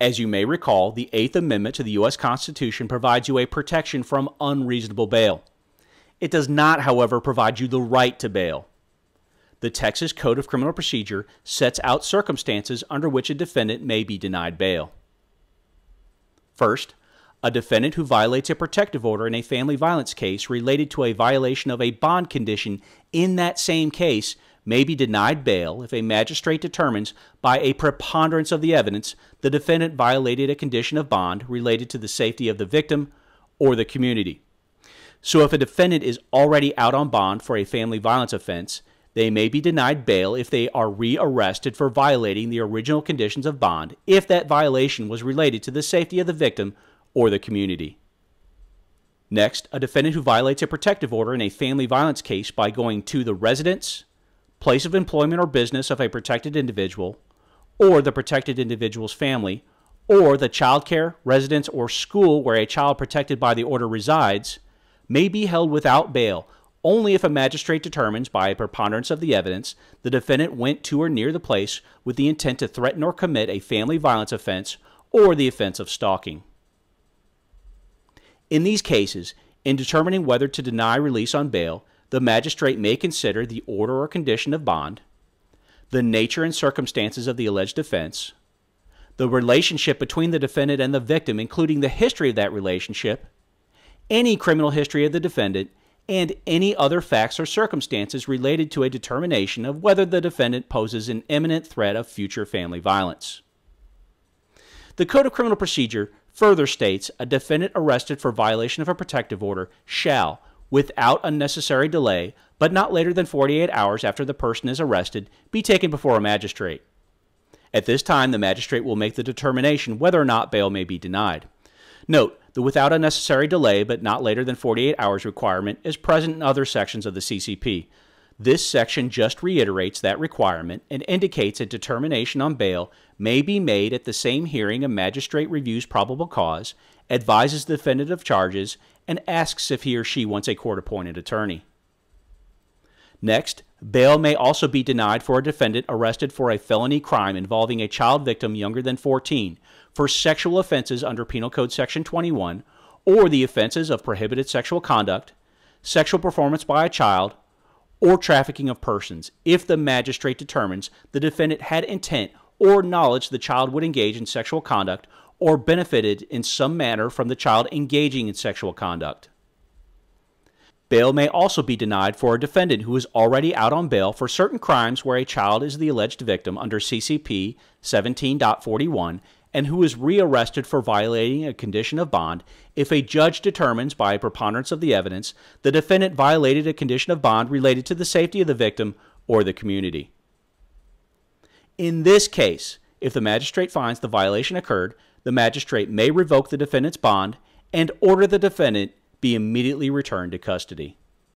As you may recall, the Eighth Amendment to the U.S. Constitution provides you a protection from unreasonable bail. It does not, however, provide you the right to bail. The Texas Code of Criminal Procedure sets out circumstances under which a defendant may be denied bail. First, a defendant who violates a protective order in a family violence case related to a violation of a bond condition in that same case may be denied bail if a magistrate determines by a preponderance of the evidence the defendant violated a condition of bond related to the safety of the victim or the community. So if a defendant is already out on bond for a family violence offense, they may be denied bail if they are rearrested for violating the original conditions of bond if that violation was related to the safety of the victim or the community. Next, a defendant who violates a protective order in a family violence case by going to the residence, place of employment or business of a protected individual, or the protected individual's family, or the child care, residence, or school where a child protected by the order resides, may be held without bail only if a magistrate determines by a preponderance of the evidence the defendant went to or near the place with the intent to threaten or commit a family violence offense or the offense of stalking. In these cases, in determining whether to deny release on bail, the magistrate may consider the order or condition of bond, the nature and circumstances of the alleged offense, the relationship between the defendant and the victim, including the history of that relationship, any criminal history of the defendant, and any other facts or circumstances related to a determination of whether the defendant poses an imminent threat of future family violence. The Code of Criminal Procedure further states a defendant arrested for violation of a protective order shall without unnecessary delay, but not later than 48 hours after the person is arrested, be taken before a magistrate. At this time, the magistrate will make the determination whether or not bail may be denied. Note, the without unnecessary delay but not later than 48 hours requirement is present in other sections of the CCP, this section just reiterates that requirement and indicates a determination on bail may be made at the same hearing a magistrate reviews probable cause, advises the defendant of charges, and asks if he or she wants a court appointed attorney. Next, bail may also be denied for a defendant arrested for a felony crime involving a child victim younger than 14 for sexual offenses under Penal Code Section 21 or the offenses of prohibited sexual conduct, sexual performance by a child, or trafficking of persons if the magistrate determines the defendant had intent or knowledge the child would engage in sexual conduct or benefited in some manner from the child engaging in sexual conduct. Bail may also be denied for a defendant who is already out on bail for certain crimes where a child is the alleged victim under CCP 17.41 and who is rearrested for violating a condition of bond if a judge determines by preponderance of the evidence the defendant violated a condition of bond related to the safety of the victim or the community. In this case, if the magistrate finds the violation occurred, the magistrate may revoke the defendant's bond and order the defendant be immediately returned to custody.